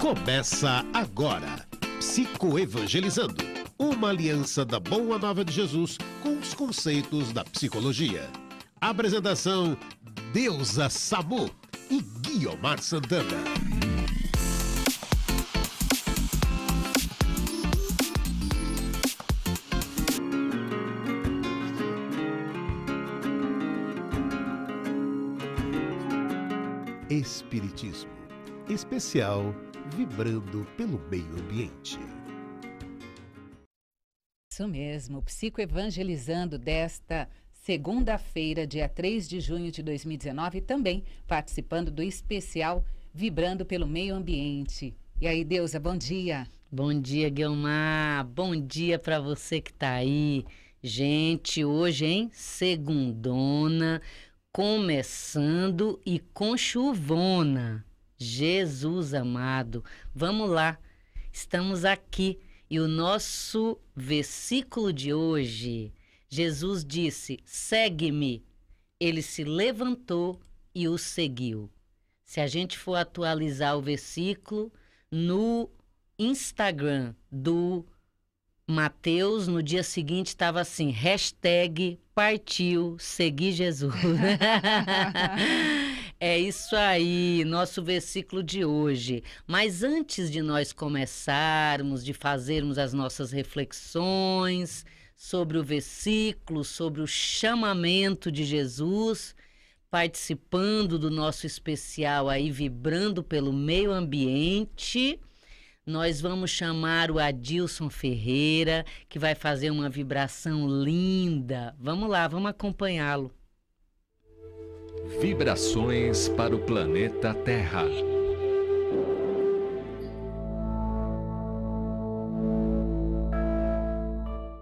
Começa agora, Psicoevangelizando, uma aliança da Boa Nova de Jesus com os conceitos da psicologia. Apresentação: Deusa Samu e Guiomar Santana. Espiritismo Especial vibrando pelo meio ambiente. Isso mesmo, psicoevangelizando desta segunda-feira, dia 3 de junho de 2019, também participando do especial Vibrando pelo Meio Ambiente. E aí, Deusa, bom dia. Bom dia, Guilmar. Bom dia para você que está aí. Gente, hoje, hein? Segundona, começando e com chuvona. Jesus amado, vamos lá, estamos aqui e o nosso versículo de hoje, Jesus disse: segue-me. Ele se levantou e o seguiu. Se a gente for atualizar o versículo no Instagram do Mateus, no dia seguinte estava assim: hashtag partiu, segui Jesus. É isso aí, nosso versículo de hoje. Mas antes de nós começarmos, de fazermos as nossas reflexões sobre o versículo, sobre o chamamento de Jesus, participando do nosso especial aí, vibrando pelo meio ambiente nós vamos chamar o Adilson Ferreira, que vai fazer uma vibração linda. Vamos lá, vamos acompanhá-lo. Vibrações para o planeta Terra.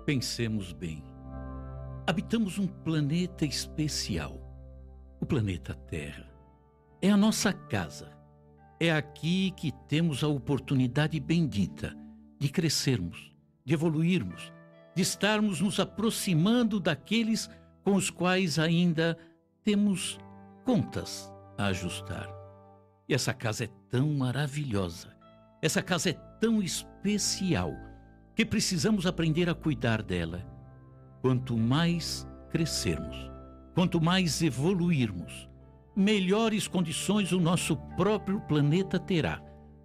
Pensemos bem. Habitamos um planeta especial, o planeta Terra. É a nossa casa. É aqui que temos a oportunidade bendita de crescermos, de evoluirmos, de estarmos nos aproximando daqueles com os quais ainda temos contas a ajustar. E essa casa é tão maravilhosa, essa casa é tão especial, que precisamos aprender a cuidar dela. Quanto mais crescermos, quanto mais evoluirmos, melhores condições o nosso próprio planeta terá,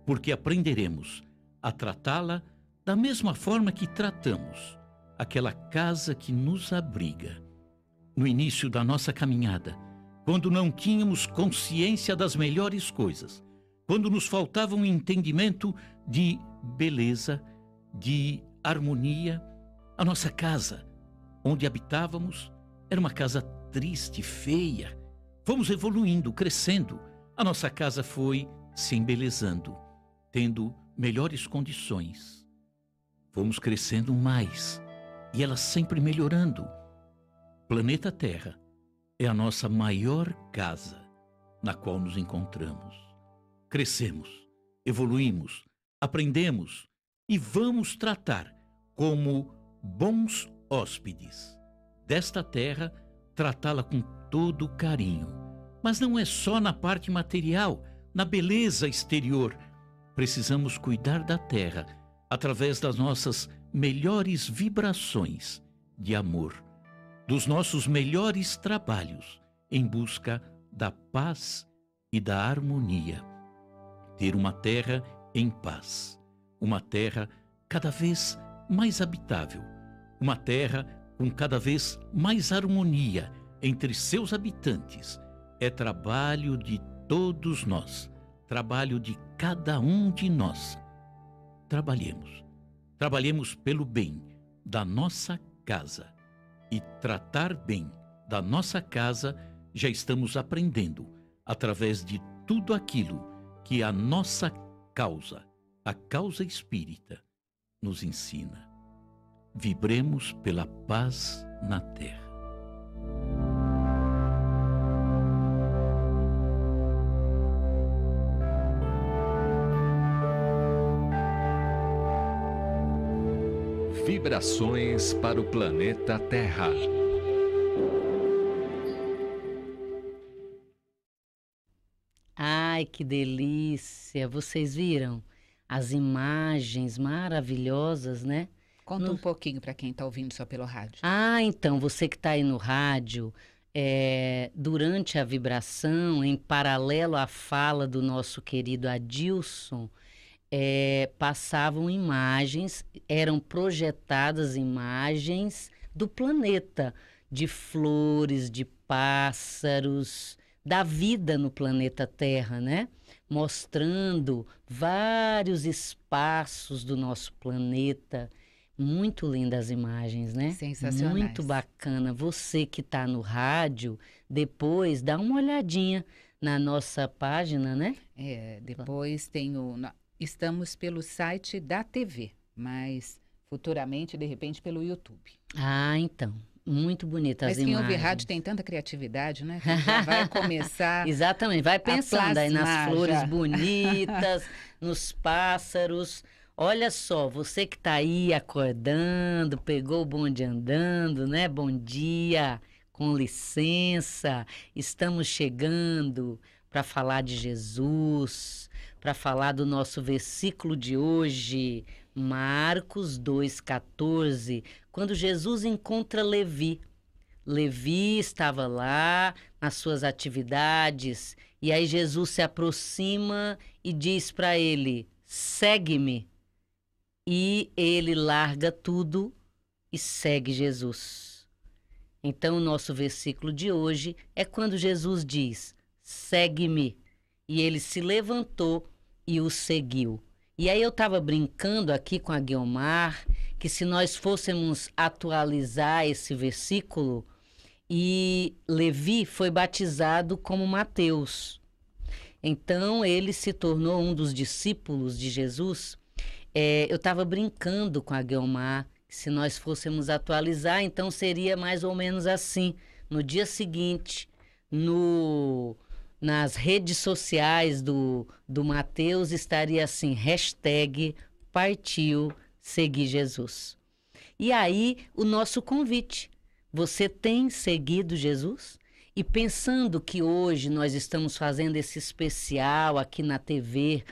porque aprenderemos a tratá-la da mesma forma que tratamos aquela casa que nos abriga. No início da nossa caminhada, quando não tínhamos consciência das melhores coisas, quando nos faltava um entendimento de beleza, de harmonia. A nossa casa, onde habitávamos, era uma casa triste, feia. Fomos evoluindo, crescendo. A nossa casa foi se embelezando, tendo melhores condições. Fomos crescendo mais e ela sempre melhorando. Planeta Terra é a nossa maior casa na qual nos encontramos. Crescemos, evoluímos, aprendemos e vamos tratar como bons hóspedes desta terra, tratá-la com todo carinho. Mas não é só na parte material, na beleza exterior. Precisamos cuidar da terra através das nossas melhores vibrações de amor dos nossos melhores trabalhos em busca da paz e da harmonia. Ter uma terra em paz, uma terra cada vez mais habitável, uma terra com cada vez mais harmonia entre seus habitantes, é trabalho de todos nós, trabalho de cada um de nós. Trabalhemos, trabalhemos pelo bem da nossa casa e tratar bem da nossa casa, já estamos aprendendo através de tudo aquilo que a nossa causa, a causa espírita, nos ensina. Vibremos pela paz na terra. Vibrações para o planeta Terra. Ai, que delícia! Vocês viram as imagens maravilhosas, né? Conta no... um pouquinho para quem está ouvindo só pelo rádio. Ah, então, você que está aí no rádio, é, durante a vibração, em paralelo à fala do nosso querido Adilson, é, passavam imagens, eram projetadas imagens do planeta, de flores, de pássaros, da vida no planeta Terra, né? Mostrando vários espaços do nosso planeta. Muito lindas imagens, né? Sensacionais. Muito bacana. Você que está no rádio, depois dá uma olhadinha na nossa página, né? É, depois tem o estamos pelo site da TV, mas futuramente, de repente, pelo YouTube. Ah, então. Muito bonitas as imagens. Mas quem ouve rádio tem tanta criatividade, né? Já vai começar. Exatamente, vai pensando aí nas flores bonitas, nos pássaros. Olha só, você que está aí acordando, pegou o bonde andando, né? Bom dia, com licença, estamos chegando para falar de Jesus, para falar do nosso versículo de hoje, Marcos 2,14, quando Jesus encontra Levi. Levi estava lá nas suas atividades e aí Jesus se aproxima e diz para ele: segue-me. E ele larga tudo e segue Jesus. Então, o nosso versículo de hoje é quando Jesus diz: segue-me e ele se levantou e o seguiu. E aí eu estava brincando aqui com a Guiomar que se nós fôssemos atualizar esse versículo, e Levi foi batizado como Mateus. Então ele se tornou um dos discípulos de Jesus. É, eu estava brincando com a Guiomar que se nós fôssemos atualizar, então seria mais ou menos assim. No dia seguinte, no nas redes sociais do, do Mateus estaria assim, hashtag partiu seguir Jesus. E aí o nosso convite, você tem seguido Jesus? E pensando que hoje nós estamos fazendo esse especial aqui na TV,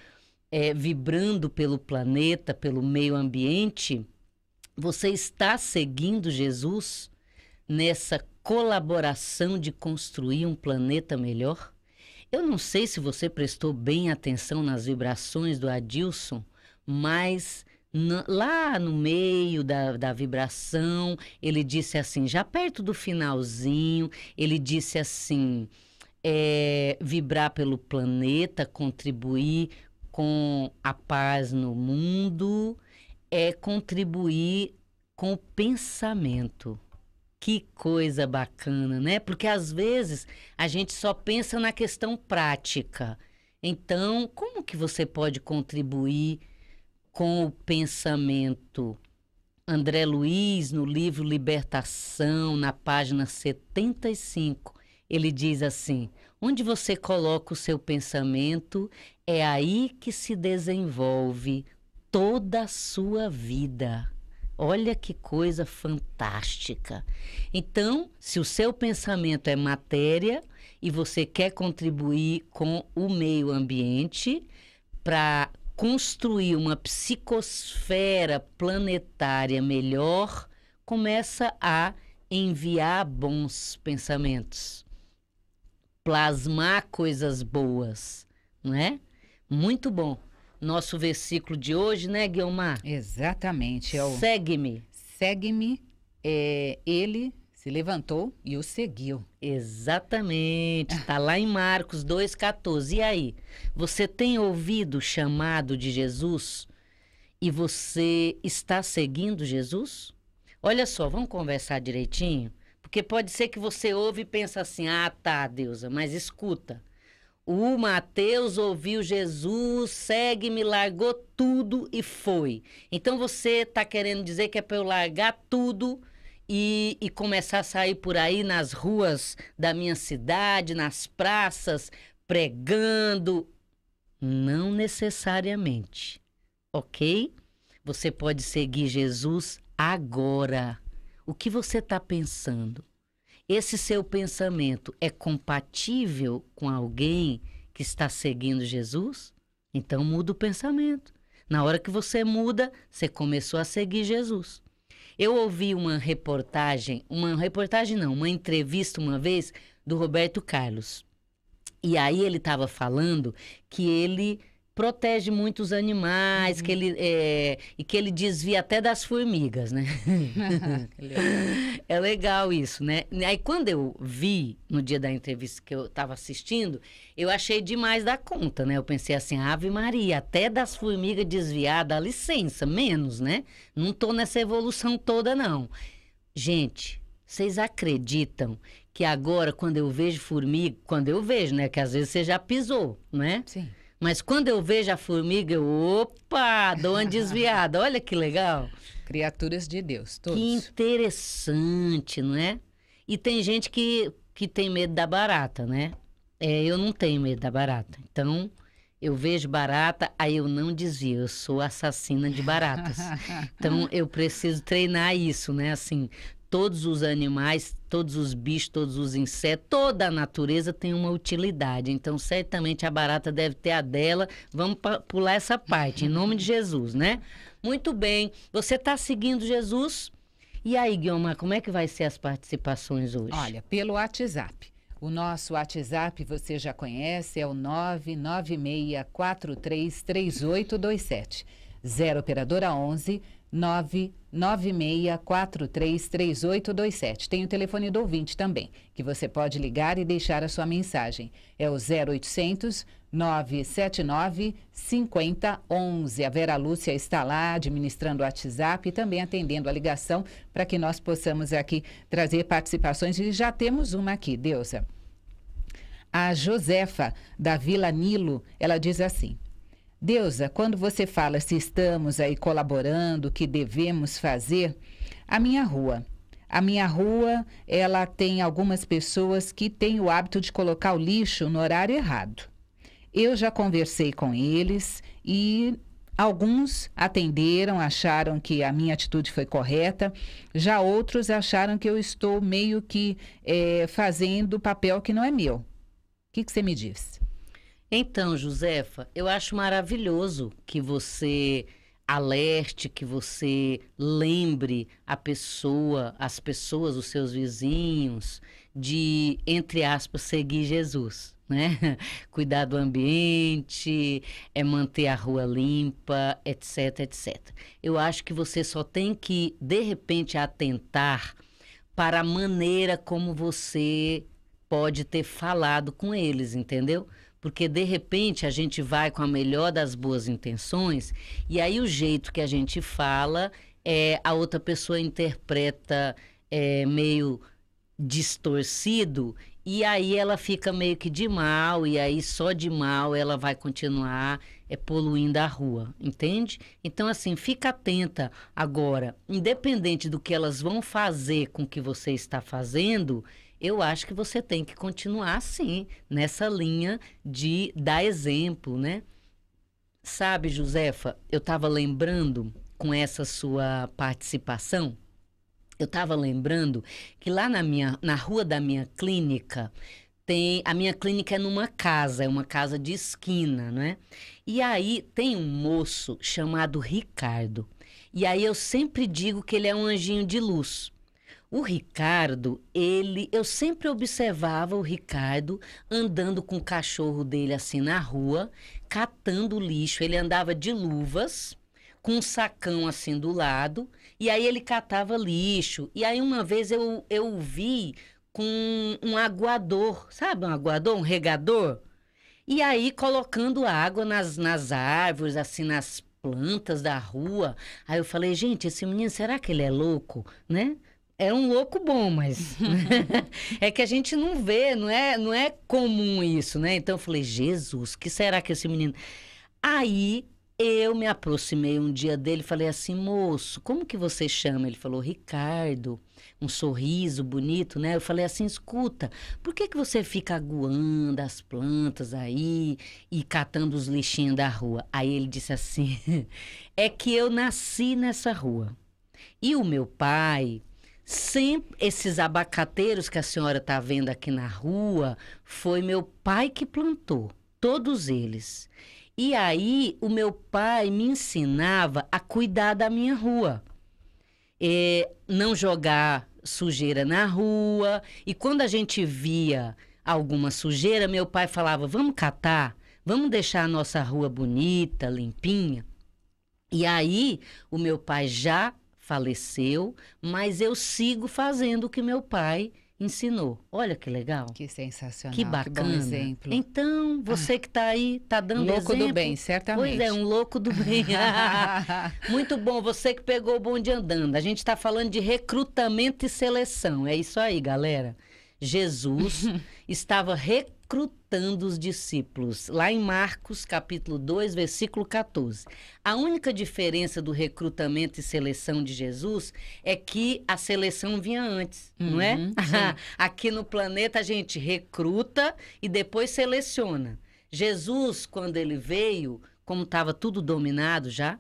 é, vibrando pelo planeta, pelo meio ambiente, você está seguindo Jesus nessa colaboração de construir um planeta melhor? Eu não sei se você prestou bem atenção nas vibrações do Adilson, mas lá no meio da, da vibração, ele disse assim, já perto do finalzinho, ele disse assim: é, vibrar pelo planeta, contribuir com a paz no mundo, é contribuir com o pensamento. Que coisa bacana, né? Porque às vezes a gente só pensa na questão prática. Então, como que você pode contribuir com o pensamento? André Luiz, no livro Libertação, na página 75, ele diz assim: onde você coloca o seu pensamento, é aí que se desenvolve toda a sua vida. Olha que coisa fantástica. Então, se o seu pensamento é matéria e você quer contribuir com o meio ambiente para construir uma psicosfera planetária melhor, começa a enviar bons pensamentos, plasmar coisas boas, não é? Muito bom nosso versículo de hoje, né, Guilmar? Exatamente. É o... Segue-me. Segue-me. É, ele se levantou e o seguiu. Exatamente. Está lá em Marcos 2,14. E aí? Você tem ouvido o chamado de Jesus e você está seguindo Jesus? Olha só, vamos conversar direitinho? Porque pode ser que você ouve e pensa assim: ah, tá, Deusa, mas escuta. O Mateus ouviu Jesus, segue-me, largou tudo e foi. Então você está querendo dizer que é para eu largar tudo e, e, começar a sair por aí nas ruas da minha cidade, nas praças, pregando? Não necessariamente, ok? Você pode seguir Jesus agora. O que você está pensando? Esse seu pensamento é compatível com alguém que está seguindo Jesus? Então muda o pensamento. Na hora que você muda, você começou a seguir Jesus. Eu ouvi uma reportagem, uma reportagem não, uma entrevista uma vez do Roberto Carlos. E aí ele estava falando que ele protege muitos animais, uhum. que ele, uhum. é, e que ele desvia até das formigas, né? é legal isso, né? Aí quando eu vi no dia da entrevista que eu estava assistindo, eu achei demais da conta, né? Eu pensei assim, Ave Maria, até das formigas desviar, dá licença, menos, né? Não tô nessa evolução toda, não. Gente, vocês acreditam que agora, quando eu vejo formiga, quando eu vejo, né? Que às vezes você já pisou, né? Sim. Mas quando eu vejo a formiga, eu, opa, dou uma desviada. Olha que legal. Criaturas de Deus, todos. Que interessante, não é? E tem gente que, que tem medo da barata, né? É, eu não tenho medo da barata. Então, eu vejo barata, aí eu não desvio, eu sou assassina de baratas. então eu preciso treinar isso, né? Assim, todos os animais, todos os bichos, todos os insetos, toda a natureza tem uma utilidade. Então, certamente a barata deve ter a dela. Vamos pular essa parte, em nome de Jesus, né? Muito bem. Você está seguindo Jesus? E aí, Guilherme, como é que vai ser as participações hoje? Olha, pelo WhatsApp. O nosso WhatsApp você já conhece, é o 996433827. 0 operadora 11 996433827. Tem o telefone do ouvinte também, que você pode ligar e deixar a sua mensagem. É o 0800 979 5011. A Vera Lúcia está lá administrando o WhatsApp e também atendendo a ligação para que nós possamos aqui trazer participações. E já temos uma aqui, Deusa. A Josefa, da Vila Nilo, ela diz assim: Deusa, quando você fala se estamos aí colaborando, o que devemos fazer, a minha rua. A minha rua, ela tem algumas pessoas que têm o hábito de colocar o lixo no horário errado. Eu já conversei com eles e alguns atenderam, acharam que a minha atitude foi correta, já outros acharam que eu estou meio que é, fazendo papel que não é meu. O que, que você me diz? Então, Josefa, eu acho maravilhoso que você alerte, que você lembre a pessoa, as pessoas, os seus vizinhos, de, entre aspas, seguir Jesus. Né? Cuidar do ambiente, é manter a rua limpa, etc, etc. Eu acho que você só tem que, de repente, atentar para a maneira como você pode ter falado com eles, entendeu? Porque de repente a gente vai com a melhor das boas intenções e aí o jeito que a gente fala é a outra pessoa interpreta é, meio distorcido e aí ela fica meio que de mal, e aí só de mal ela vai continuar é, poluindo a rua, entende? Então, assim, fica atenta agora, independente do que elas vão fazer com o que você está fazendo, eu acho que você tem que continuar, assim nessa linha de dar exemplo, né? Sabe, Josefa, eu estava lembrando com essa sua participação, eu estava lembrando que lá na, minha, na rua da minha clínica, tem, a minha clínica é numa casa, é uma casa de esquina, né? E aí tem um moço chamado Ricardo. E aí eu sempre digo que ele é um anjinho de luz. O Ricardo, ele, eu sempre observava o Ricardo andando com o cachorro dele assim na rua, catando lixo. Ele andava de luvas, com um sacão assim do lado, e aí ele catava lixo. E aí uma vez eu eu vi com um aguador, sabe, um aguador, um regador, e aí colocando água nas nas árvores, assim nas plantas da rua. Aí eu falei, gente, esse menino, será que ele é louco, né? é um louco bom, mas é que a gente não vê, não é, não é comum isso, né? Então eu falei, Jesus, que será que esse menino? Aí eu me aproximei um dia dele, falei assim, moço, como que você chama? Ele falou, Ricardo, um sorriso bonito, né? Eu falei assim, escuta, por que que você fica aguando as plantas aí e catando os lixinhos da rua? Aí ele disse assim, é que eu nasci nessa rua. E o meu pai, Sempre esses abacateiros que a senhora está vendo aqui na rua, foi meu pai que plantou, todos eles. E aí o meu pai me ensinava a cuidar da minha rua. É, não jogar sujeira na rua. E quando a gente via alguma sujeira, meu pai falava: vamos catar, vamos deixar a nossa rua bonita, limpinha. E aí o meu pai já faleceu, mas eu sigo fazendo o que meu pai ensinou. Olha que legal. Que sensacional. Que bacana. Que exemplo. Então, você que está aí, está dando louco exemplo. Louco do bem, certamente. Pois é, um louco do bem. Muito bom, você que pegou o bonde andando. A gente está falando de recrutamento e seleção. É isso aí, galera. Jesus estava recrutando recrutando os discípulos, lá em Marcos, capítulo 2, versículo 14. A única diferença do recrutamento e seleção de Jesus é que a seleção vinha antes, uhum, não é? Uhum, Aqui no planeta a gente recruta e depois seleciona. Jesus, quando ele veio, como estava tudo dominado já,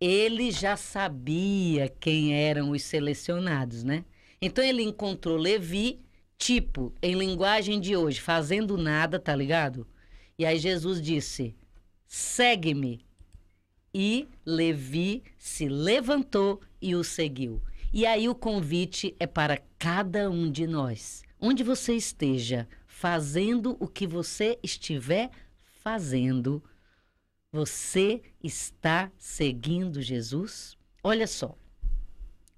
ele já sabia quem eram os selecionados, né? Então ele encontrou Levi, tipo, em linguagem de hoje, fazendo nada, tá ligado? E aí Jesus disse: segue-me. E Levi se levantou e o seguiu. E aí o convite é para cada um de nós. Onde você esteja, fazendo o que você estiver fazendo, você está seguindo Jesus? Olha só,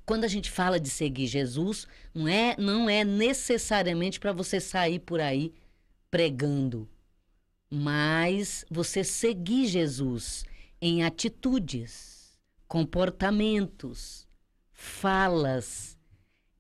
quando a gente fala de seguir Jesus, não é, não é necessariamente para você sair por aí pregando, mas você seguir Jesus em atitudes, comportamentos, falas,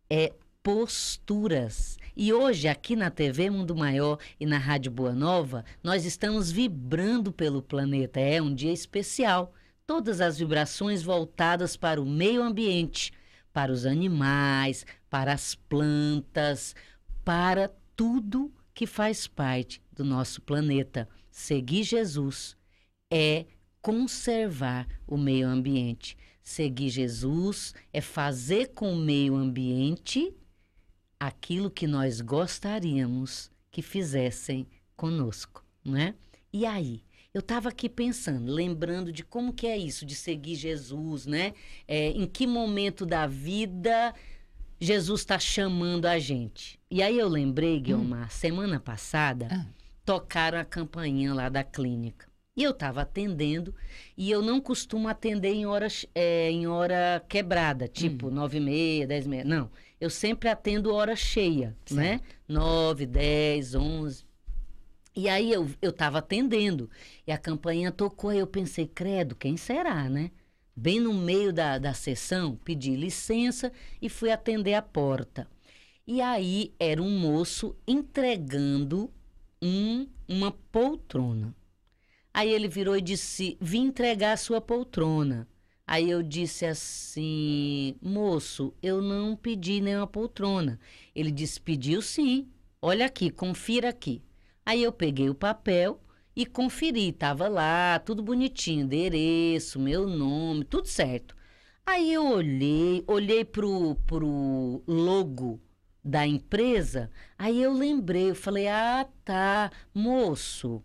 é, posturas. E hoje, aqui na TV Mundo Maior e na Rádio Boa Nova, nós estamos vibrando pelo planeta. É um dia especial. Todas as vibrações voltadas para o meio ambiente para os animais, para as plantas, para tudo que faz parte do nosso planeta. Seguir Jesus é conservar o meio ambiente. Seguir Jesus é fazer com o meio ambiente aquilo que nós gostaríamos que fizessem conosco, né? E aí, eu estava aqui pensando, lembrando de como que é isso, de seguir Jesus, né? É, em que momento da vida Jesus está chamando a gente. E aí eu lembrei, Guilmar, hum. semana passada, ah. tocaram a campainha lá da clínica. E eu estava atendendo, e eu não costumo atender em hora, é, em hora quebrada, tipo hum. nove e meia, dez e meia. Não, eu sempre atendo hora cheia, né? certo. né? Nove, dez, onze. E aí eu, eu tava atendendo. E a campainha tocou, aí eu pensei, credo, quem será, né? Bem no meio da, da sessão, pedi licença e fui atender a porta. E aí era um moço entregando um, uma poltrona. Aí ele virou e disse: Vim entregar a sua poltrona. Aí eu disse assim: Moço, eu não pedi nenhuma poltrona. Ele disse: Pediu sim. Olha aqui, confira aqui. Aí eu peguei o papel e conferi, tava lá, tudo bonitinho, endereço, meu nome, tudo certo. Aí eu olhei, olhei pro, pro logo da empresa, aí eu lembrei, eu falei, ah, tá, moço,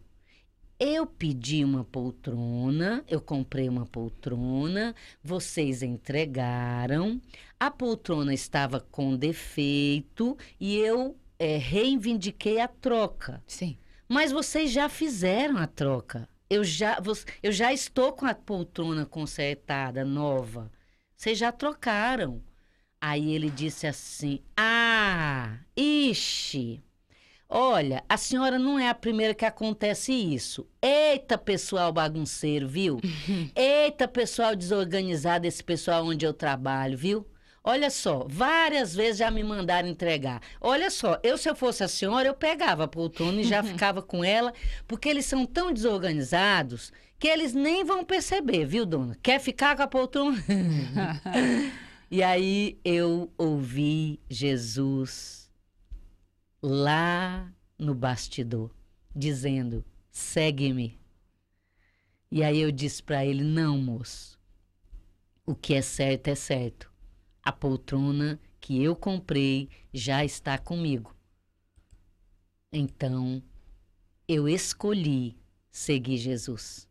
eu pedi uma poltrona, eu comprei uma poltrona, vocês entregaram, a poltrona estava com defeito e eu é, reivindiquei a troca. Sim. Mas vocês já fizeram a troca. Eu já, eu já estou com a poltrona consertada, nova. Vocês já trocaram. Aí ele disse assim: Ah, ixi. Olha, a senhora não é a primeira que acontece isso. Eita, pessoal bagunceiro, viu? Eita, pessoal desorganizado, esse pessoal onde eu trabalho, viu? Olha só, várias vezes já me mandaram entregar. Olha só, eu se eu fosse a senhora, eu pegava a poltrona e já ficava com ela, porque eles são tão desorganizados que eles nem vão perceber, viu, dona? Quer ficar com a poltrona? e aí eu ouvi Jesus lá no bastidor dizendo: "Segue-me". E aí eu disse para ele: "Não, moço. O que é certo é certo a poltrona que eu comprei já está comigo. Então, eu escolhi seguir Jesus.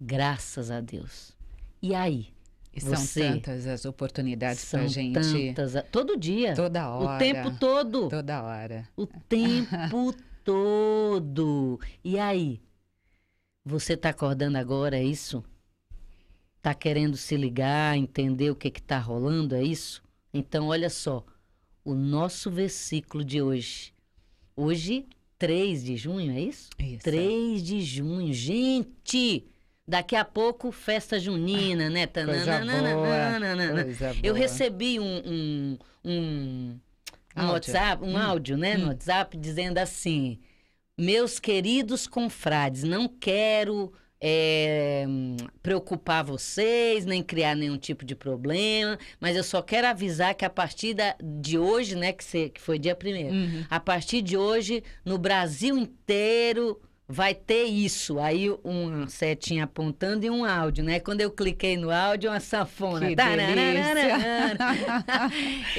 Graças a Deus. E aí? E são você, tantas as oportunidades para gente. Tantas, todo dia. Toda hora. O tempo todo. Toda hora. O tempo todo. E aí? Você está acordando agora, é isso? está querendo se ligar, entender o que está rolando, é isso? Então, olha só, o nosso versículo de hoje. Hoje, 3 de junho, é isso? Isso. 3 de junho. Gente! Daqui a pouco, festa junina, ah, né? Coisa boa, coisa Eu boa. recebi um, um, um, um WhatsApp, um hum. áudio, né? Hum. No WhatsApp, dizendo assim: Meus queridos confrades, não quero é, preocupar vocês, nem criar nenhum tipo de problema, mas eu só quero avisar que a partir da, de hoje, né, que, cê, que foi dia primeiro, uhum. a partir de hoje, no Brasil inteiro vai ter isso. Aí uma setinha apontando e um áudio, né? Quando eu cliquei no áudio, uma sanfona. Que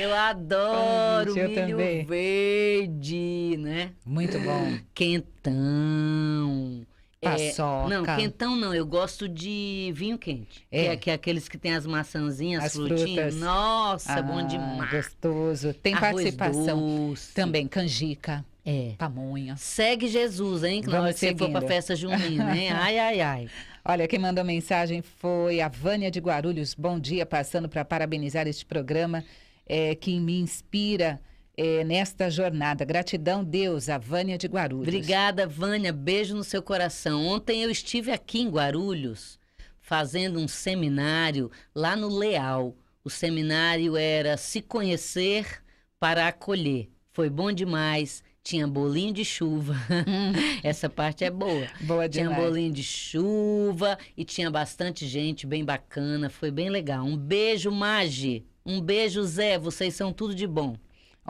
eu adoro Ai, gente, milho verde, né? Muito bom. Quentão. É, Paçoca. É, não, quentão não. Eu gosto de vinho quente. É. Que, é, que é aqueles que tem as maçãzinhas, as frutinhas. Frutas. Nossa, é ah, bom demais. Gostoso. Tem Arroz participação. Doce. Também canjica. É. Pamonha. Segue Jesus, hein? Quando Vamos você for pra festa junina, hein? Ai, ai, ai. Olha, quem mandou mensagem foi a Vânia de Guarulhos. Bom dia, passando para parabenizar este programa é, que me inspira é, nesta jornada. Gratidão, Deus, a Vânia de Guarulhos. Obrigada, Vânia. Beijo no seu coração. Ontem eu estive aqui em Guarulhos fazendo um seminário lá no Leal. O seminário era Se Conhecer para Acolher. Foi bom demais tinha bolinho de chuva. Essa parte é boa. Boa demais. Tinha bolinho de chuva e tinha bastante gente bem bacana, foi bem legal. Um beijo, Magi. Um beijo, Zé. Vocês são tudo de bom.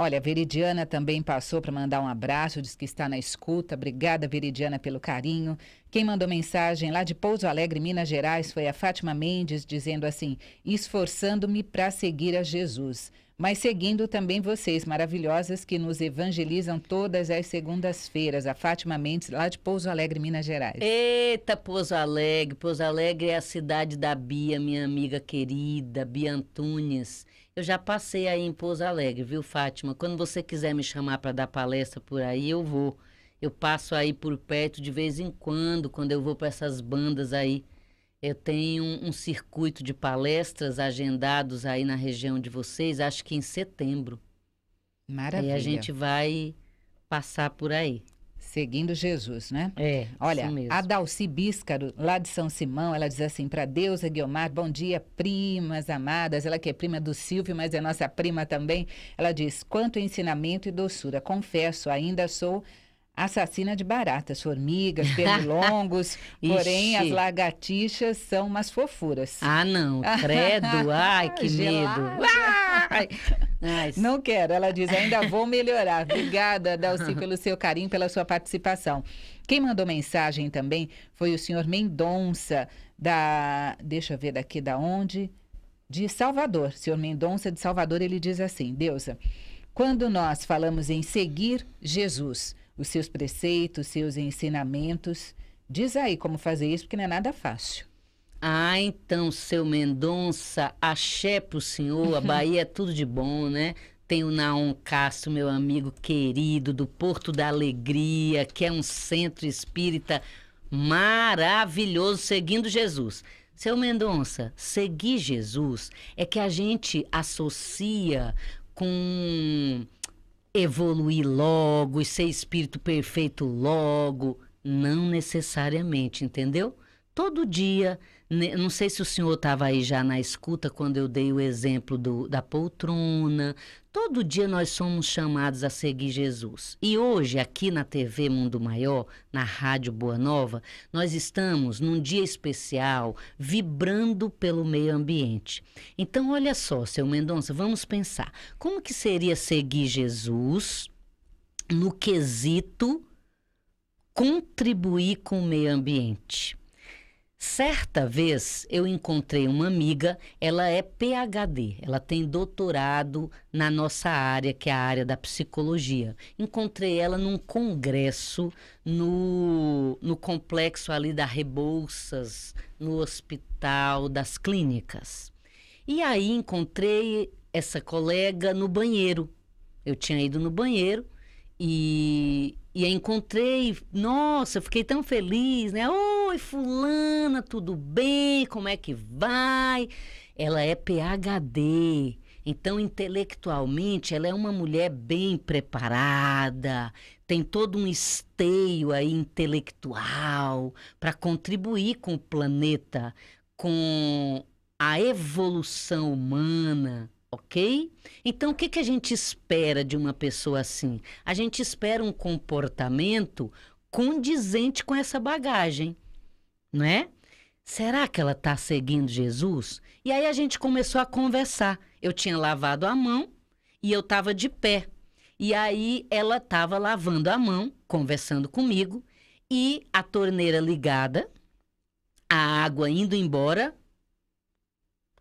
Olha, a Veridiana também passou para mandar um abraço, diz que está na escuta. Obrigada, Veridiana, pelo carinho. Quem mandou mensagem lá de Pouso Alegre, Minas Gerais, foi a Fátima Mendes, dizendo assim: esforçando-me para seguir a Jesus, mas seguindo também vocês, maravilhosas, que nos evangelizam todas as segundas-feiras. A Fátima Mendes, lá de Pouso Alegre, Minas Gerais. Eita, Pouso Alegre! Pouso Alegre é a cidade da Bia, minha amiga querida, Bia Antunes. Eu já passei aí em Pouso Alegre, viu, Fátima? Quando você quiser me chamar para dar palestra por aí, eu vou. Eu passo aí por perto de vez em quando, quando eu vou para essas bandas aí. Eu tenho um, um, circuito de palestras agendados aí na região de vocês, acho que em setembro. Maravilha. E a gente vai passar por aí. Seguindo Jesus, né? É. Olha, isso mesmo. a Dalci Bíscaro, lá de São Simão, ela diz assim: para Deus, Guiomar, bom dia, primas amadas. Ela que é prima do Silvio, mas é nossa prima também. Ela diz: quanto ensinamento e doçura, confesso, ainda sou assassina de baratas, formigas, pernilongos, porém as lagartixas são umas fofuras. Ah, não, credo, ai, que medo. Ai. Não quero, ela diz, ainda vou melhorar. Obrigada, Dalci, pelo seu carinho, pela sua participação. Quem mandou mensagem também foi o senhor Mendonça, da. Deixa eu ver daqui da onde? De Salvador. Senhor Mendonça de Salvador, ele diz assim: Deusa, quando nós falamos em seguir Jesus, os seus preceitos, os seus ensinamentos. Diz aí como fazer isso, porque não é nada fácil. Ah, então, seu Mendonça, axé pro senhor, a Bahia é tudo de bom, né? Tem o Naon Castro, meu amigo querido, do Porto da Alegria, que é um centro espírita maravilhoso, seguindo Jesus. Seu Mendonça, seguir Jesus é que a gente associa com evoluir logo e ser espírito perfeito logo. Não necessariamente, entendeu? Todo dia. Né, não sei se o senhor estava aí já na escuta quando eu dei o exemplo do, da poltrona, Todo dia nós somos chamados a seguir Jesus. E hoje, aqui na TV Mundo Maior, na Rádio Boa Nova, nós estamos num dia especial, vibrando pelo meio ambiente. Então, olha só, seu Mendonça, vamos pensar. Como que seria seguir Jesus no quesito contribuir com o meio ambiente? Certa vez eu encontrei uma amiga, ela é PhD, ela tem doutorado na nossa área, que é a área da psicologia. Encontrei ela num congresso no, no complexo ali da Rebouças, no Hospital das Clínicas. E aí encontrei essa colega no banheiro. Eu tinha ido no banheiro e e encontrei, nossa, fiquei tão feliz, né? Oi, fulana, tudo bem? Como é que vai? Ela é PhD. Então, intelectualmente, ela é uma mulher bem preparada, tem todo um esteio aí intelectual para contribuir com o planeta, com a evolução humana. Ok? Então, o que, que a gente espera de uma pessoa assim? A gente espera um comportamento condizente com essa bagagem, né? Será que ela está seguindo Jesus? E aí a gente começou a conversar. Eu tinha lavado a mão e eu estava de pé. E aí ela estava lavando a mão, conversando comigo, e a torneira ligada, a água indo embora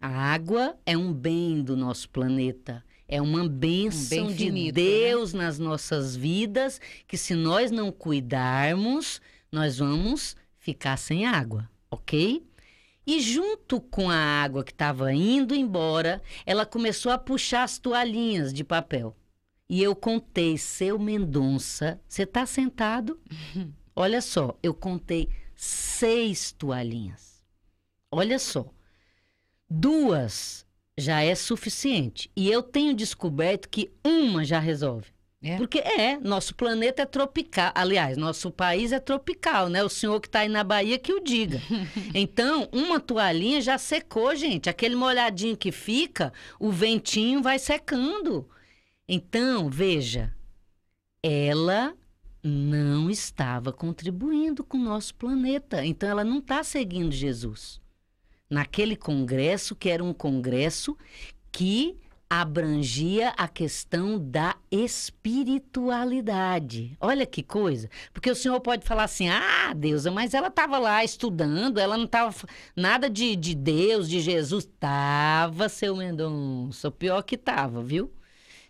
a água é um bem do nosso planeta. É uma bênção um de né? Deus né? nas nossas vidas, que se nós não cuidarmos, nós vamos ficar sem água, ok? E junto com a água que estava indo embora, ela começou a puxar as toalhinhas de papel. E eu contei, seu Mendonça, você está sentado? Olha só, eu contei seis toalhinhas. Olha só duas já é suficiente. E eu tenho descoberto que uma já resolve. É. Porque é, nosso planeta é tropical. Aliás, nosso país é tropical, né? O senhor que está aí na Bahia que o diga. Então, uma toalhinha já secou, gente. Aquele molhadinho que fica, o ventinho vai secando. Então, veja, ela não estava contribuindo com o nosso planeta. Então, ela não está seguindo Jesus naquele congresso, que era um congresso que abrangia a questão da espiritualidade. Olha que coisa, porque o senhor pode falar assim: "Ah, deusa, mas ela estava lá estudando, ela não estava nada de, de Deus, de Jesus, tava, seu Mendonça, o pior que tava, viu?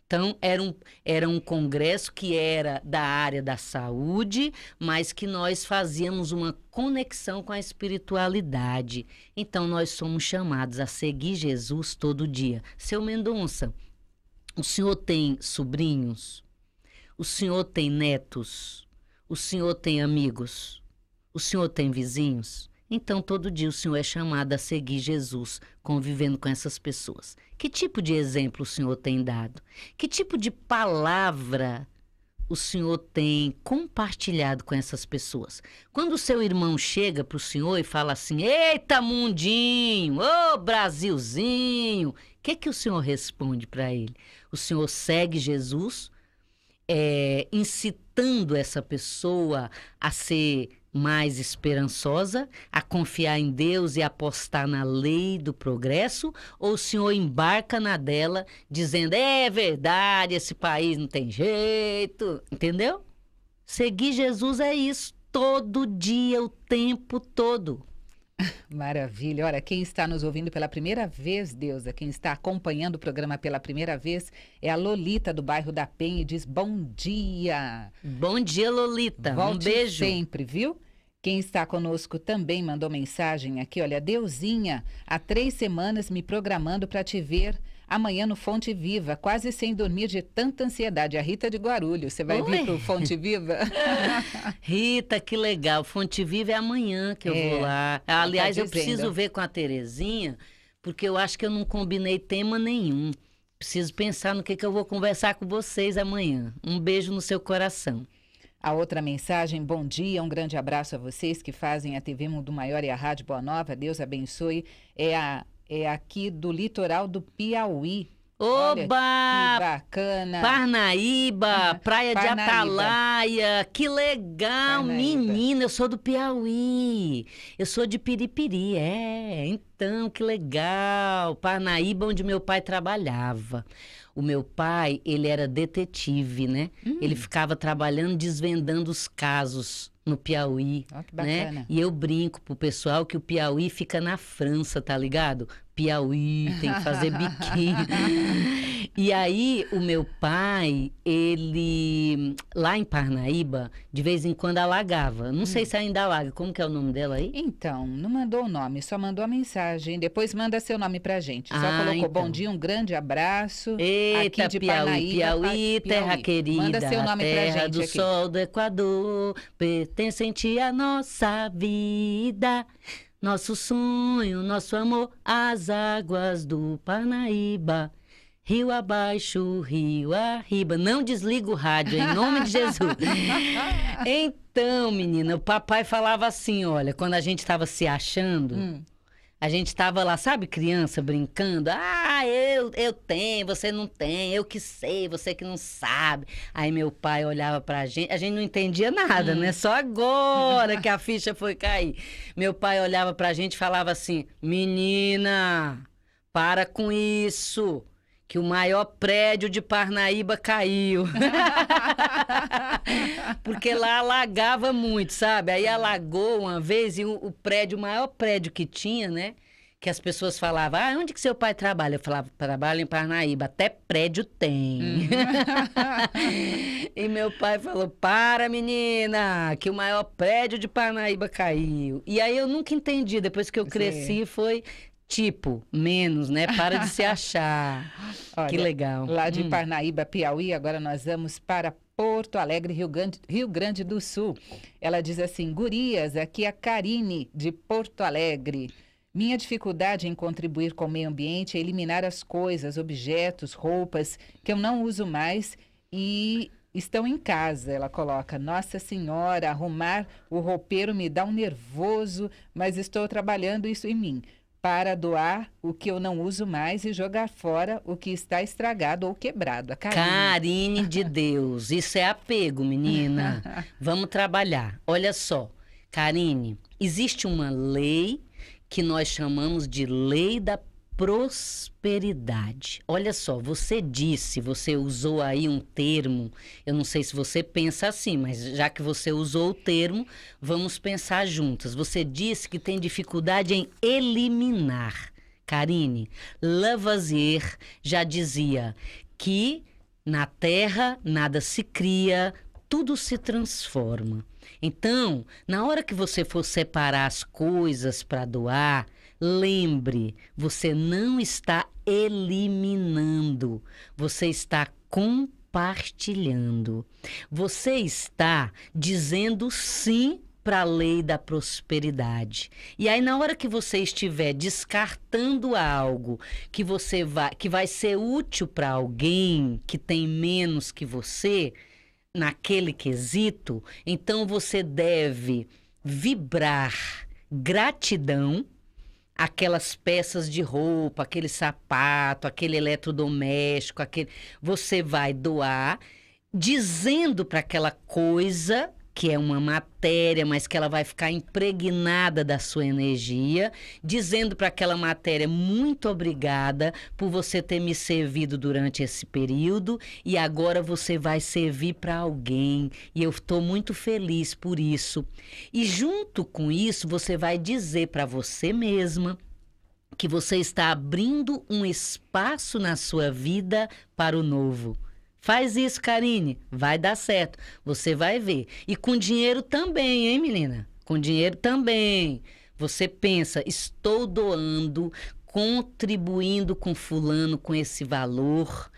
Então, era um, era um congresso que era da área da saúde, mas que nós fazíamos uma conexão com a espiritualidade. Então, nós somos chamados a seguir Jesus todo dia. Seu Mendonça, o senhor tem sobrinhos? O senhor tem netos? O senhor tem amigos? O senhor tem vizinhos? Então, todo dia o senhor é chamado a seguir Jesus, convivendo com essas pessoas. Que tipo de exemplo o senhor tem dado? Que tipo de palavra o senhor tem compartilhado com essas pessoas? Quando o seu irmão chega para o senhor e fala assim: Eita, mundinho! Ô, Brasilzinho! O que, que o senhor responde para ele? O senhor segue Jesus, é, incitando essa pessoa a ser mais esperançosa a confiar em Deus e apostar na lei do progresso ou o senhor embarca na dela dizendo é verdade, esse país não tem jeito, entendeu? Seguir Jesus é isso, todo dia, o tempo todo. Maravilha. Olha, quem está nos ouvindo pela primeira vez, Deusa, quem está acompanhando o programa pela primeira vez, é a Lolita do bairro da Penha e diz bom dia. Bom dia, Lolita. Volte um beijo. sempre, viu? Quem está conosco também mandou mensagem aqui, olha, Deusinha, há três semanas me programando para te ver amanhã no Fonte Viva, quase sem dormir de tanta ansiedade. A Rita de Guarulhos, você vai Oi. vir o Fonte Viva? Rita, que legal. Fonte Viva é amanhã que eu é, vou lá. Tá Aliás, tá eu preciso ver com a Terezinha, porque eu acho que eu não combinei tema nenhum. Preciso pensar no que, que eu vou conversar com vocês amanhã. Um beijo no seu coração. A outra mensagem, bom dia, um grande abraço a vocês que fazem a TV Mundo Maior e a Rádio Boa Nova, Deus abençoe. É, a, é aqui do litoral do Piauí. Oba! Olha, bacana! Parnaíba, Praia Parnaíba. de Atalaia, que legal! Parnaíba. Menina, eu sou do Piauí, eu sou de Piripiri, é, então, que legal! Parnaíba, onde meu pai trabalhava o meu pai, ele era detetive, né? Hum. Ele ficava trabalhando, desvendando os casos no Piauí, oh, que né? bacana. né? E eu brinco pro pessoal que o Piauí fica na França, tá ligado? Piauí, tem que fazer biquíni. E aí, o meu pai, ele. Lá em Parnaíba, de vez em quando alagava. Não hum. sei se ainda alaga. Como que é o nome dela aí? Então, não mandou o nome, só mandou a mensagem. Depois manda seu nome pra gente. Só ah, colocou então. bom dia, um grande abraço. Eita, aqui de Piauí, Parnaíba, Piauí, terra Piauí. querida. Manda seu nome terra pra gente. do aqui. sol do Equador, pertencente à nossa vida. Nosso sonho, nosso amor, as águas do Parnaíba. Rio abaixo, rio arriba. Não desliga o rádio, em nome de Jesus. então, menina, o papai falava assim: olha, quando a gente estava se achando. Hum. A gente estava lá, sabe, criança brincando. Ah, eu, eu tenho, você não tem, eu que sei, você que não sabe. Aí meu pai olhava pra gente, a gente não entendia nada, né? hum. né? Só agora que a ficha foi cair. Meu pai olhava pra gente e falava assim: Menina, para com isso que o maior prédio de Parnaíba caiu. Porque lá alagava muito, sabe? Aí alagou uma vez e o, o, prédio, o maior prédio que tinha, né? Que as pessoas falavam, ah, onde que seu pai trabalha? Eu falava, trabalha em Parnaíba, até prédio tem. Hum. e meu pai falou, para menina, que o maior prédio de Parnaíba caiu. E aí eu nunca entendi, depois que eu Sim. cresci, é. foi tipo, menos, né? Para de se achar. Olha, que legal. Lá de hum. Parnaíba, Piauí, agora nós vamos para Porto Alegre, Rio Grande, Rio Grande do Sul. Ela diz assim: Gurias, aqui é a Karine, de Porto Alegre. Minha dificuldade em contribuir com o meio ambiente é eliminar as coisas, objetos, roupas que eu não uso mais e estão em casa, ela coloca. Nossa Senhora, arrumar o roupeiro me dá um nervoso, mas estou trabalhando isso em mim para doar o que eu não uso mais e jogar fora o que está estragado ou quebrado. A Karine. Karine de Deus, isso é apego, menina. Vamos trabalhar. Olha só, Karine, existe uma lei que nós chamamos de lei da prosperidade. Olha só, você disse, você usou aí um termo. Eu não sei se você pensa assim, mas já que você usou o termo, vamos pensar juntas. Você disse que tem dificuldade em eliminar. Karine, Lavoisier já dizia que na terra nada se cria, tudo se transforma. Então, na hora que você for separar as coisas para doar, Lembre, você não está eliminando, você está compartilhando. Você está dizendo sim para a lei da prosperidade. E aí na hora que você estiver descartando algo que você vai que vai ser útil para alguém que tem menos que você naquele quesito, então você deve vibrar gratidão aquelas peças de roupa, aquele sapato, aquele eletrodoméstico, aquele. Você vai doar dizendo para aquela coisa que é uma matéria, mas que ela vai ficar impregnada da sua energia, dizendo para aquela matéria muito obrigada por você ter me servido durante esse período e agora você vai servir para alguém e eu estou muito feliz por isso. E junto com isso, você vai dizer para você mesma que você está abrindo um espaço na sua vida para o novo. Faz isso, Karine. Vai dar certo. Você vai ver. E com dinheiro também, hein, menina? Com dinheiro também. Você pensa, estou doando, contribuindo com fulano com esse valor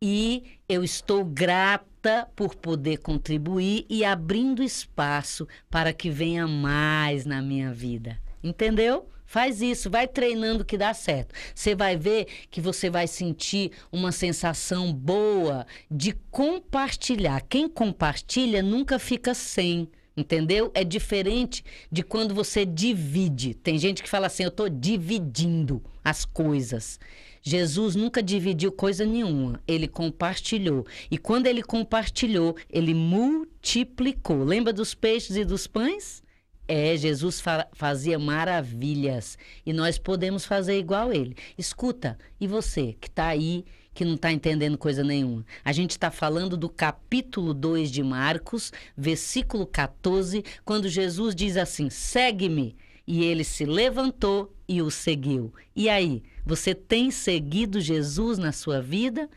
e eu estou grata por poder contribuir e abrindo espaço para que venha mais na minha vida. Entendeu? Faz isso, vai treinando que dá certo. Você vai ver que você vai sentir uma sensação boa de compartilhar. Quem compartilha nunca fica sem. Entendeu? É diferente de quando você divide. Tem gente que fala assim: eu estou dividindo as coisas. Jesus nunca dividiu coisa nenhuma, ele compartilhou. E quando ele compartilhou, ele multiplicou. Lembra dos peixes e dos pães? É, Jesus fa fazia maravilhas e nós podemos fazer igual ele. Escuta, e você que está aí, que não está entendendo coisa nenhuma? A gente está falando do capítulo 2 de Marcos, versículo 14, quando Jesus diz assim: segue-me. E ele se levantou e o seguiu. E aí, você tem seguido Jesus na sua vida?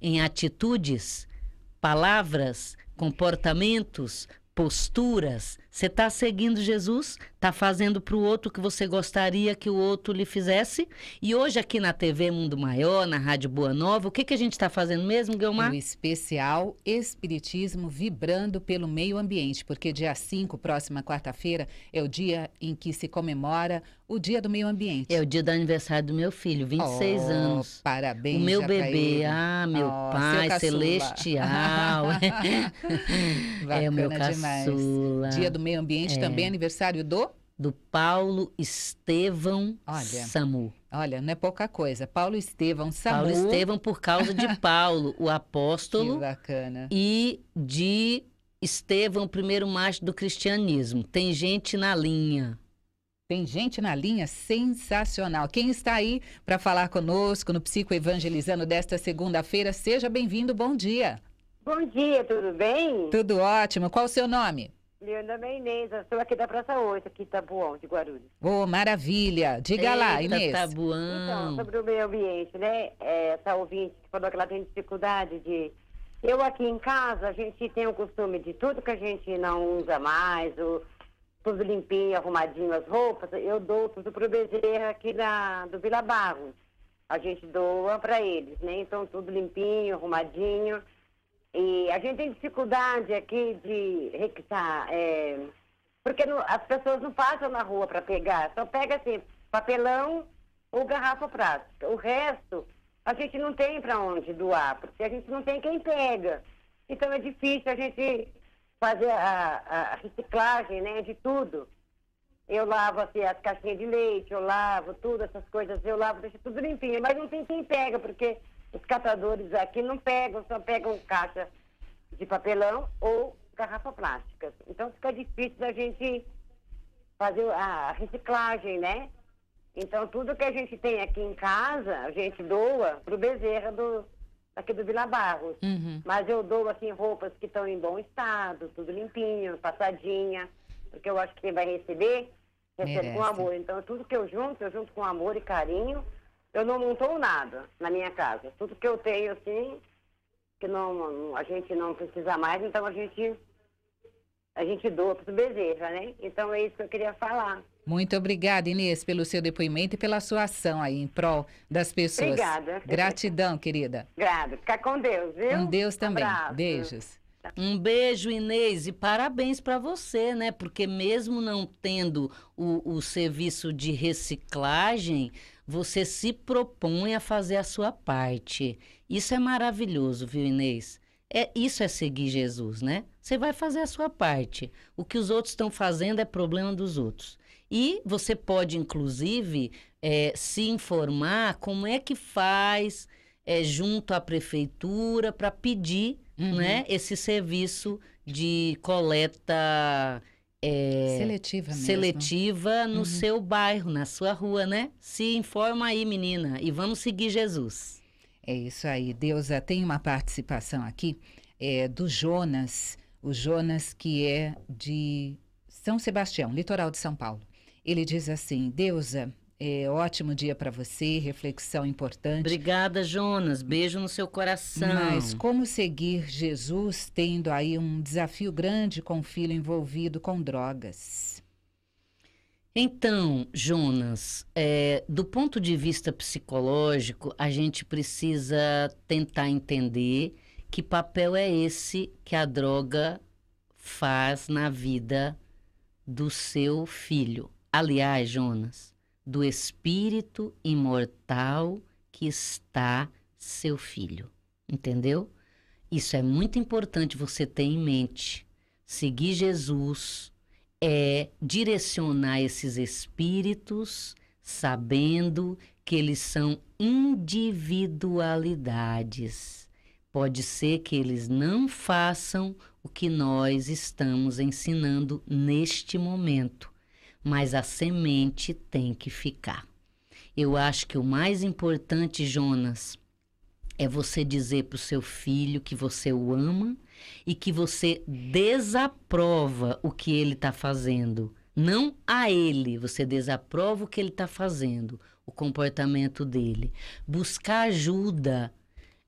Em atitudes, palavras, comportamentos, posturas, você está seguindo Jesus, está fazendo para o outro o que você gostaria que o outro lhe fizesse. E hoje aqui na TV Mundo Maior, na Rádio Boa Nova, o que, que a gente está fazendo mesmo, Guilmar? O especial Espiritismo Vibrando pelo Meio Ambiente, porque dia 5, próxima quarta-feira, é o dia em que se comemora o Dia do Meio Ambiente. É o dia do aniversário do meu filho, 26 oh, anos. Parabéns, O meu bebê, ah, meu oh, pai celestial. é o meu caçula. Dia do Meio Ambiente é. também é aniversário do do Paulo Estevão Olha. Samu. Olha, não é pouca coisa. Paulo Estevão, Samu. Paulo Estevão por causa de Paulo, o apóstolo. Que bacana. E de Estevão, primeiro macho do cristianismo. Tem gente na linha. Tem gente na linha sensacional. Quem está aí para falar conosco no Psico Evangelizando desta segunda-feira, seja bem-vindo. Bom dia. Bom dia, tudo bem? Tudo ótimo. Qual o seu nome? Meu nome é Inês, eu estou aqui da Praça 8, aqui em Tabuão, de Guarulhos. Ô, oh, maravilha! Diga Eita, lá, Inês. Tabuão. Então, sobre o meio ambiente, né? É, essa ouvinte que falou que ela tem dificuldade de eu aqui em casa, a gente tem o costume de tudo que a gente não usa mais, ou tudo limpinho, arrumadinho as roupas, eu dou tudo para o Bezerra aqui na, do Vila Barros. A gente doa para eles, né? Então, tudo limpinho, arrumadinho. E a gente tem dificuldade aqui de requisar, é, porque não, as pessoas não passam na rua para pegar, só pega assim, papelão ou garrafa plástica. O resto, a gente não tem para onde doar, porque a gente não tem quem pega. Então, é difícil a gente fazer a, a, reciclagem, né, de tudo. Eu lavo assim, as caixinhas de leite, eu lavo tudo, essas coisas, eu lavo, deixo tudo limpinho, mas não tem quem pega, porque os catadores aqui não pegam, só pegam caixa de papelão ou garrafa plástica. Então fica difícil da gente fazer a reciclagem, né? Então tudo que a gente tem aqui em casa, a gente doa pro Bezerra do, aqui do Vila Barros. Uhum. Mas eu dou, assim, roupas que estão em bom estado, tudo limpinho, passadinha, porque eu acho que quem vai receber, recebe Merece. com amor. Então, tudo que eu junto, eu junto com amor e carinho. Eu não montou nada na minha casa. Tudo que eu tenho, assim, que não, a gente não precisa mais, então a gente, a gente doa para o Bezerra, né? Então é isso que eu queria falar. Muito obrigada, Inês, pelo seu depoimento e pela sua ação aí em prol das pessoas. Obrigada. Gratidão, querida. Obrigada. Fica com Deus, viu? Com Deus também. Abraço. Beijos. Um beijo, Inês, e parabéns para você, né? Porque mesmo não tendo o, o serviço de reciclagem, você se propõe a fazer a sua parte. Isso é maravilhoso, viu, Inês? É, isso é seguir Jesus, né? Você vai fazer a sua parte. O que os outros estão fazendo é problema dos outros. E você pode, inclusive, é, se informar como é que faz é, junto à prefeitura para pedir uhum. né, esse serviço de coleta é, seletiva, mesmo. seletiva no uhum. seu bairro, na sua rua, né? Se informa aí, menina, e vamos seguir Jesus. É isso aí. Deusa, tem uma participação aqui é, do Jonas. O Jonas, que é de São Sebastião, litoral de São Paulo. Ele diz assim: Deusa, é, ótimo dia para você, reflexão importante. Obrigada, Jonas. Beijo no seu coração. Mas como seguir Jesus tendo aí um desafio grande com um filho envolvido com drogas? Então, Jonas, é, do ponto de vista psicológico, a gente precisa tentar entender que papel é esse que a droga faz na vida do seu filho. Aliás, Jonas, do espírito imortal que está seu filho. Entendeu? Isso é muito importante você ter em mente. Seguir Jesus é direcionar esses espíritos sabendo que eles são individualidades Pode ser que eles não façam o que nós estamos ensinando neste momento, mas a semente tem que ficar. Eu acho que o mais importante, Jonas, é você dizer para o seu filho que você o ama e que você desaprova o que ele está fazendo. Não a ele, você desaprova o que ele está fazendo, o comportamento dele. Buscar ajuda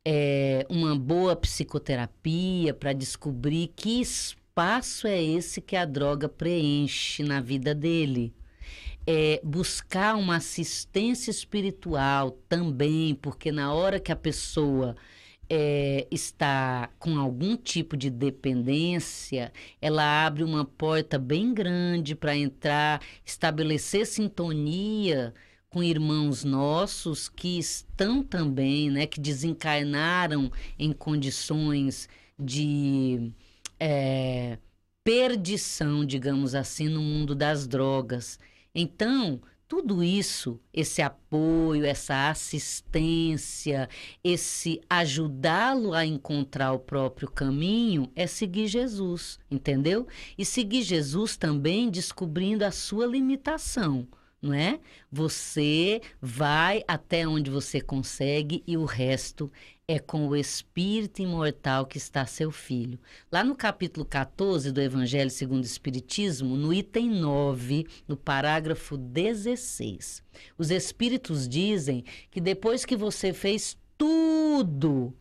é, uma boa psicoterapia para descobrir que espaço é esse que a droga preenche na vida dele. É, buscar uma assistência espiritual também, porque na hora que a pessoa é, está com algum tipo de dependência, ela abre uma porta bem grande para entrar, estabelecer sintonia com irmãos nossos que estão também, né, que desencarnaram em condições de é, perdição, digamos assim, no mundo das drogas. Então, tudo isso, esse apoio, essa assistência, esse ajudá-lo a encontrar o próprio caminho, é seguir Jesus, entendeu? E seguir Jesus também descobrindo a sua limitação não é? Você vai até onde você consegue e o resto é com o espírito imortal que está seu filho. Lá no capítulo 14 do Evangelho Segundo o Espiritismo, no item 9, no parágrafo 16, os espíritos dizem que depois que você fez tudo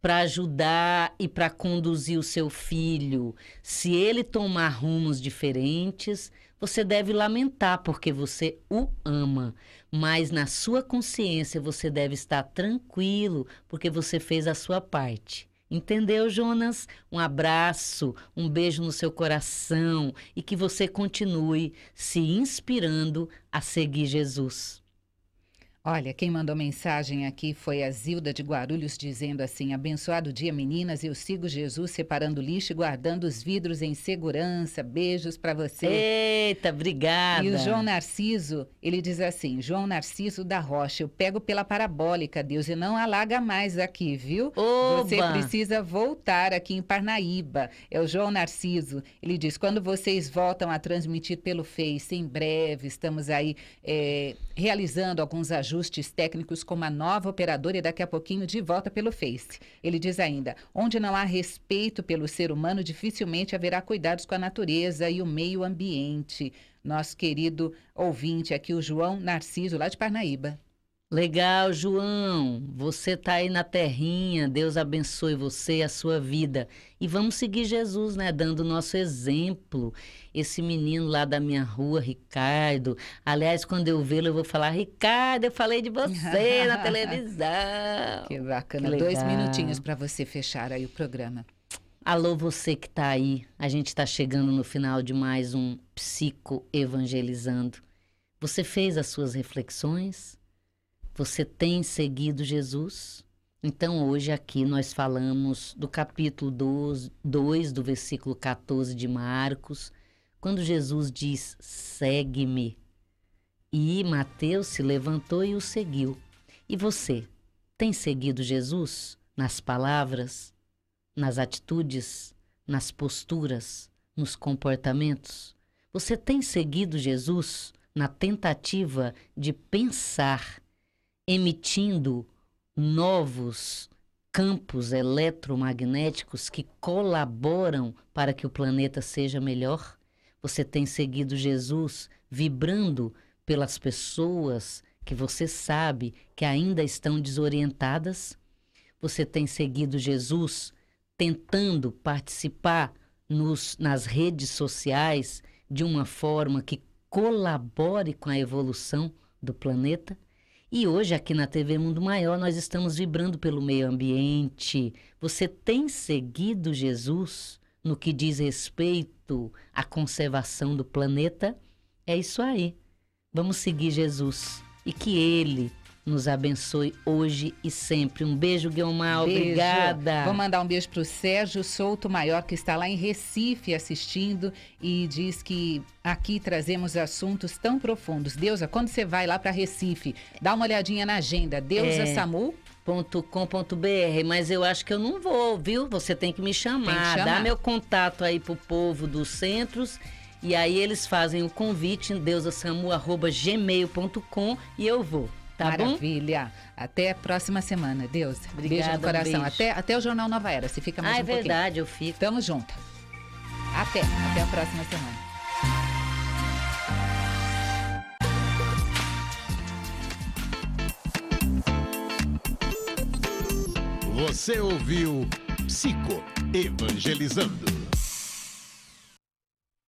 para ajudar e para conduzir o seu filho, se ele tomar rumos diferentes, você deve lamentar porque você o ama, mas na sua consciência você deve estar tranquilo porque você fez a sua parte. Entendeu, Jonas? Um abraço, um beijo no seu coração e que você continue se inspirando a seguir Jesus. Olha, quem mandou mensagem aqui foi a Zilda de Guarulhos dizendo assim: abençoado dia, meninas. Eu sigo Jesus separando lixo e guardando os vidros em segurança. Beijos para você. Eita, obrigada. E o João Narciso, ele diz assim: João Narciso da Rocha, eu pego pela parabólica, Deus, e não alaga mais aqui, viu? Oba. Você precisa voltar aqui em Parnaíba. É o João Narciso. Ele diz: quando vocês voltam a transmitir pelo Face, em breve, estamos aí é, realizando alguns ajustes ajustes técnicos com uma nova operadora e daqui a pouquinho de volta pelo Face. Ele diz ainda: onde não há respeito pelo ser humano, dificilmente haverá cuidados com a natureza e o meio ambiente. Nosso querido ouvinte aqui, o João Narciso, lá de Parnaíba. Legal, João. Você tá aí na terrinha. Deus abençoe você e a sua vida. E vamos seguir Jesus, né? Dando o nosso exemplo. Esse menino lá da minha rua, Ricardo. Aliás, quando eu vê-lo, eu vou falar: Ricardo, eu falei de você na televisão. Que bacana. Que Dois minutinhos para você fechar aí o programa. Alô, você que tá aí. A gente está chegando no final de mais um Psico Evangelizando. Você fez as suas reflexões? Você tem seguido Jesus? Então, hoje aqui nós falamos do capítulo 2, do versículo 14 de Marcos, quando Jesus diz: Segue-me. E Mateus se levantou e o seguiu. E você, tem seguido Jesus nas palavras, nas atitudes, nas posturas, nos comportamentos? Você tem seguido Jesus na tentativa de pensar emitindo novos campos eletromagnéticos que colaboram para que o planeta seja melhor. Você tem seguido Jesus vibrando pelas pessoas que você sabe que ainda estão desorientadas. Você tem seguido Jesus tentando participar nos, nas redes sociais de uma forma que colabore com a evolução do planeta. E hoje, aqui na TV Mundo Maior, nós estamos vibrando pelo meio ambiente. Você tem seguido Jesus no que diz respeito à conservação do planeta? É isso aí. Vamos seguir Jesus e que Ele nos abençoe hoje e sempre. Um beijo, Guilmar. Beijo. Obrigada. Vou mandar um beijo para o Sérgio Souto Maior, que está lá em Recife assistindo e diz que aqui trazemos assuntos tão profundos. Deusa, quando você vai lá para Recife, dá uma olhadinha na agenda. Deusa é. Samu com.br, mas eu acho que eu não vou, viu? Você tem que me chamar, chamar. dá meu contato aí pro povo dos centros. E aí eles fazem o convite em deusasamu@gmail.com e eu vou. Tá Maravilha. Bom? Até a próxima semana, Deus. Obrigada, beijo no coração. beijo. Até, até o Jornal Nova Era. Se fica mais ah, é um é verdade, eu fico. Tamo junto. Até. Até a próxima semana. Você ouviu Psico Evangelizando.